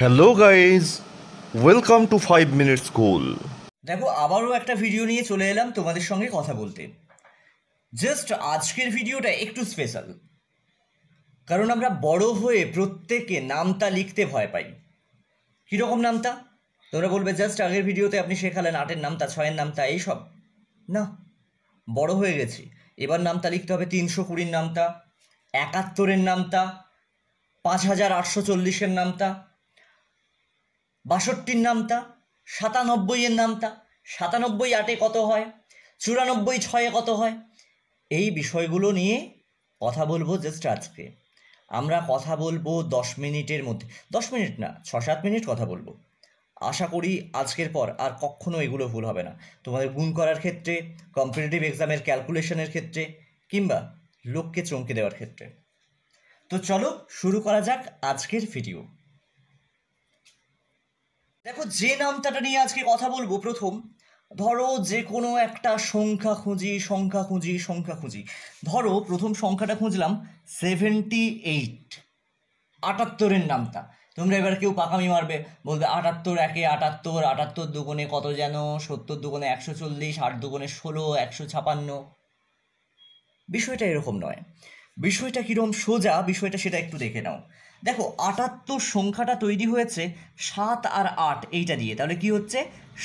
hello guys welcome to five minute school দেখো আবারও একটা ভিডিও নিয়ে চলে এলাম তোমাদের সঙ্গে কথা বলতে জাস্ট আজকের ভিডিওটা একটু স্পেশাল কারণ আমরা বড় হয়ে প্রত্যেকে নামটা লিখতে ভয় পাই কীরকম নামতা তোমরা বলবে জাস্ট আগের ভিডিওতে আপনি শেখালেন আটের নামতা ছয়ের নামতা এইসব না বড় হয়ে গেছি এবার নামতা লিখতে হবে তিনশো কুড়ির নামতা একাত্তরের নামতা পাঁচ হাজার আটশো চল্লিশের নামতা বাষট্টির নামটা সাতানব্বইয়ের নামটা সাতানব্বই আটে কত হয় চুরানব্বই ছয়ে কত হয় এই বিষয়গুলো নিয়ে কথা বলবো জাস্ট আজকে আমরা কথা বলবো দশ মিনিটের মধ্যে দশ মিনিট না ছ সাত মিনিট কথা বলবো আশা করি আজকের পর আর কখনো এগুলো ভুল হবে না তোমাদের গুণ করার ক্ষেত্রে কম্পিটিটিভ এক্সামের ক্যালকুলেশনের ক্ষেত্রে কিংবা লোককে চমকে দেওয়ার ক্ষেত্রে তো চলো শুরু করা যাক আজকের ভিডিও দেখো যে নামটাটা নিয়ে আজকে কথা বলবো প্রথম ধরো যে কোনো একটা সংখ্যা খুঁজি সংখ্যা খুঁজি সংখ্যা খুঁজি ধরো প্রথম সংখ্যাটা খুঁজলাম সেভেন্টি এইট আটাত্তরের নামটা তোমরা এবার কেউ পাকামি মারবে বলবে আটাত্তর একে আটাত্তর আটাত্তর দুগুণে কত যেন সত্তর দুগুণে একশো চল্লিশ আট দুগুণে ষোলো একশো ছাপান্ন বিষয়টা এরকম নয় বিষয়টা কীরকম সোজা বিষয়টা সেটা একটু দেখে নাও দেখো আটাত্তর সংখ্যাটা তৈরি হয়েছে সাত আর আট এইটা দিয়ে তাহলে কি হচ্ছে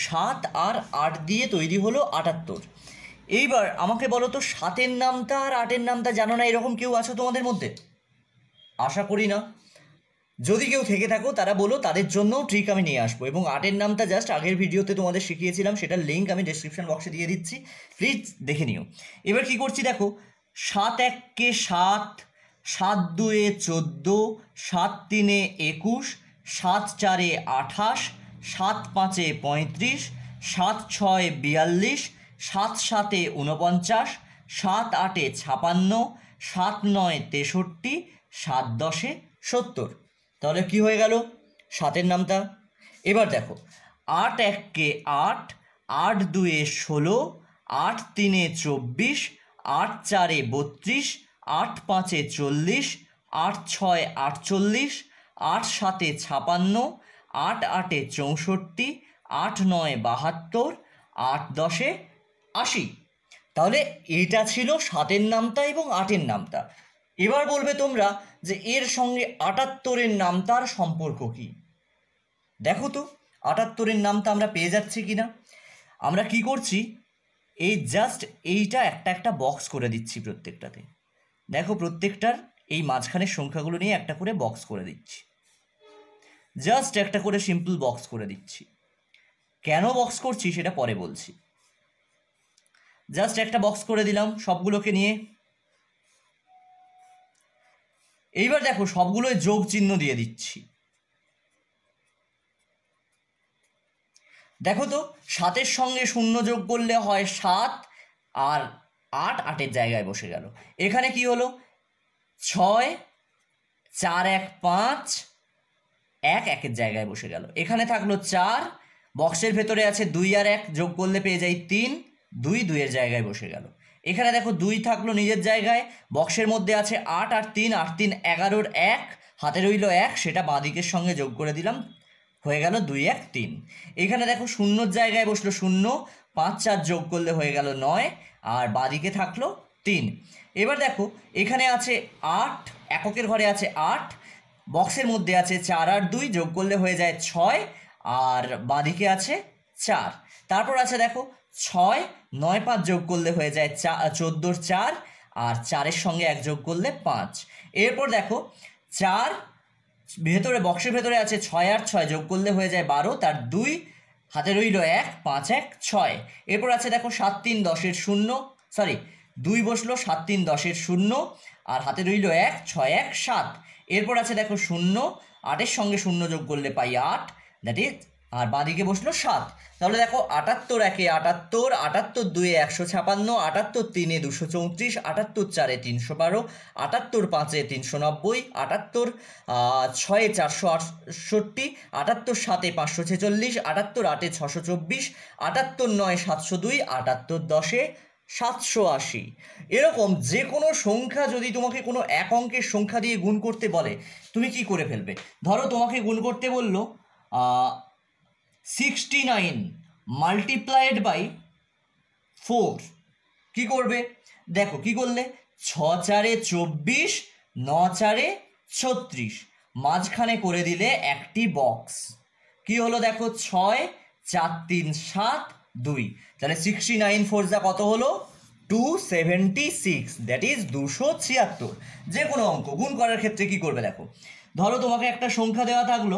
সাত আর আট দিয়ে তৈরি হলো আটাত্তর এইবার আমাকে বলো তো সাতের নামটা আর আটের নামটা জানো না এরকম কেউ আছো তোমাদের মধ্যে আশা করি না যদি কেউ থেকে থাকো তারা বলো তাদের জন্যও ট্রিক আমি নিয়ে আসবো এবং আটের নামটা জাস্ট আগের ভিডিওতে তোমাদের শিখিয়েছিলাম সেটার লিঙ্ক আমি ডিসক্রিপশান বক্সে দিয়ে দিচ্ছি প্লিজ দেখে নিও এবার কি করছি দেখো সাত এককে সাত সাত দুয়ে চোদ্দ সাত তিনে একুশ সাত চারে আঠাশ সাত পাঁচে পঁয়ত্রিশ সাত ছয় বিয়াল্লিশ সাত সাতে উনপঞ্চাশ সাত আটে ছাপান্ন সাত নয় তেষট্টি সাত দশে সত্তর তাহলে কি হয়ে গেল সাতের নামটা এবার দেখো আট এককে আট আট দুয়ে ষোলো আট তিনে চব্বিশ আট চারে বত্রিশ আট পাঁচে চল্লিশ আট ছয় আটচল্লিশ আট সাতে ছাপান্ন আট আটে চৌষট্টি আট নয় বাহাত্তর আট দশে আশি তাহলে এটা ছিল সাতের নামতা এবং আটের নামতা এবার বলবে তোমরা যে এর সঙ্গে আটাত্তরের নামতার সম্পর্ক কি দেখো তো আটাত্তরের নামতা আমরা পেয়ে যাচ্ছি কি না আমরা কি করছি এই জাস্ট এইটা একটা একটা বক্স করে দিচ্ছি প্রত্যেকটাতে দেখো প্রত্যেকটার এই মাঝখানের সংখ্যাগুলো নিয়ে একটা করে বক্স করে দিচ্ছি জাস্ট একটা করে সিম্পল বক্স করে দিচ্ছি কেন বক্স করছি সেটা পরে বলছি জাস্ট একটা বক্স করে দিলাম সবগুলোকে নিয়ে এইবার দেখো সবগুলোই যোগ চিহ্ন দিয়ে দিচ্ছি দেখো তো সাতের সঙ্গে শূন্য যোগ করলে হয় সাত আর আট আটের জায়গায় বসে গেল এখানে কি হলো ছয় চার এক পাঁচ এক একের জায়গায় বসে গেল এখানে থাকলো চার বক্সের ভেতরে আছে দুই আর এক যোগ করলে পেয়ে যাই তিন দুই দুইয়ের জায়গায় বসে গেল এখানে দেখো দুই থাকলো নিজের জায়গায় বক্সের মধ্যে আছে আট আর তিন আট তিন এগারোর এক হাতে রইল এক সেটা বাঁদিকের সঙ্গে যোগ করে দিলাম হয়ে গেল দুই এক তিন এখানে দেখো শূন্যর জায়গায় বসলো শূন্য পাঁচ চার যোগ করলে হয়ে গেল নয় আর বাদিকে থাকলো তিন এবার দেখো এখানে আছে আট এককের ঘরে আছে আট বক্সের মধ্যে আছে চার আর দুই যোগ করলে হয়ে যায় ছয় আর বাদিকে আছে চার তারপর আছে দেখো ছয় নয় পাঁচ যোগ করলে হয়ে যায় চা চোদ্দোর চার আর চারের সঙ্গে এক যোগ করলে পাঁচ এরপর দেখো চার ভেতরে বক্সের ভেতরে আছে ছয় আর ছয় যোগ করলে হয়ে যায় বারো তার দুই হাতে রইল এক পাঁচ এক ছয় এরপর আছে দেখো সাত তিন দশের শূন্য সরি দুই বসলো সাত তিন দশের শূন্য আর হাতে রইল এক ছয় এক সাত এরপর আছে দেখো শূন্য আটের সঙ্গে শূন্য যোগ করলে পাই আট দ্যাট ইজ আর বাঁদিকে বসলো সাত তাহলে দেখো আটাত্তর একে আটাত্তর আটাত্তর দুয়ে একশো ছাপান্ন আটাত্তর তিনে দুশো চৌত্রিশ আটাত্তর চারে তিনশো বারো আটাত্তর পাঁচে তিনশো নব্বই আটাত্তর ছয়ে চারশো আটষট্টি আটাত্তর সাতে পাঁচশো ছেচল্লিশ আটাত্তর আটে ছশো চব্বিশ আটাত্তর নয় সাতশো দুই আটাত্তর দশে সাতশো আশি এরকম যে কোনো সংখ্যা যদি তোমাকে কোনো এক অঙ্কের সংখ্যা দিয়ে গুণ করতে বলে তুমি কি করে ফেলবে ধরো তোমাকে গুণ করতে বললো sixty nine multiplied by four কী করবে দেখো কি করলে ছ চারে চব্বিশ ন চারে ছত্রিশ মাঝখানে করে দিলে একটি বক্স কি হলো দেখো ছয় চার তিন সাত দুই তাহলে সিক্সটি নাইন ফোর যা কত হলো two seventy six that is দুশো ছিয়াত্তর যে কোনো অঙ্ক গুণ করার ক্ষেত্রে কি করবে দেখো ধরো তোমাকে একটা সংখ্যা দেওয়া থাকলো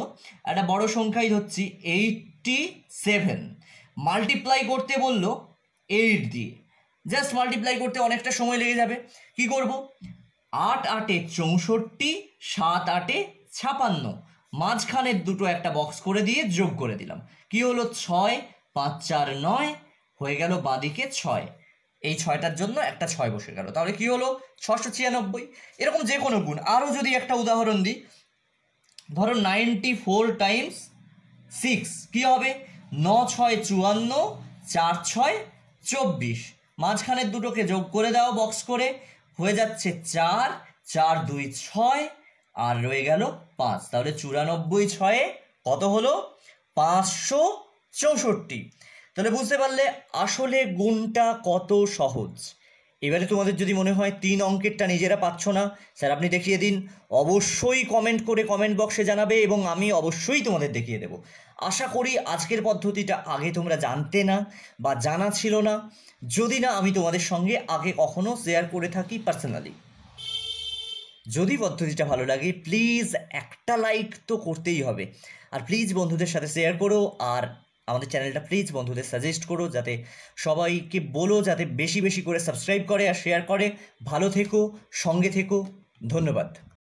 একটা বড় সংখ্যাই ধরছি এইট ফিফটি সেভেন মাল্টিপ্লাই করতে বললো এইট দিয়ে জাস্ট মাল্টিপ্লাই করতে অনেকটা সময় লেগে যাবে কি করব আট আটে চৌষট্টি সাত আটে ছাপান্ন মাঝখানের দুটো একটা বক্স করে দিয়ে যোগ করে দিলাম কি হলো ছয় পাঁচ চার নয় হয়ে গেল বাঁদিকে ছয় এই ছয়টার জন্য একটা ছয় বসে গেল তাহলে কি হলো ছশো ছিয়ানব্বই এরকম যে কোনো গুণ আরও যদি একটা উদাহরণ দিই ধরো নাইনটি ফোর টাইমস সিক্স কী হবে ন ছয় চুয়ান্ন চার ছয় চব্বিশ মাঝখানের দুটোকে যোগ করে দাও বক্স করে হয়ে যাচ্ছে চার চার দুই ছয় আর রয়ে গেল পাঁচ তাহলে চুরানব্বই ছয়ে কত হলো পাঁচশো চৌষট্টি তাহলে বুঝতে পারলে আসলে গুণটা কত সহজ এবারে তোমাদের যদি মনে হয় তিন অঙ্কেরটা নিজেরা পাচ্ছ না স্যার আপনি দেখিয়ে দিন অবশ্যই কমেন্ট করে কমেন্ট বক্সে জানাবে এবং আমি অবশ্যই তোমাদের দেখিয়ে দেব আশা করি আজকের পদ্ধতিটা আগে তোমরা জানতে না বা জানা ছিল না যদি না আমি তোমাদের সঙ্গে আগে কখনো শেয়ার করে থাকি পার্সোনালি যদি পদ্ধতিটা ভালো লাগে প্লিজ একটা লাইক তো করতেই হবে আর প্লিজ বন্ধুদের সাথে শেয়ার করো আর আমাদের চ্যানেলটা প্লিজ বন্ধুদের সাজেস্ট করো যাতে সবাইকে বলো যাতে বেশি বেশি করে সাবস্ক্রাইব করে আর শেয়ার করে ভালো থেকো সঙ্গে থেকো ধন্যবাদ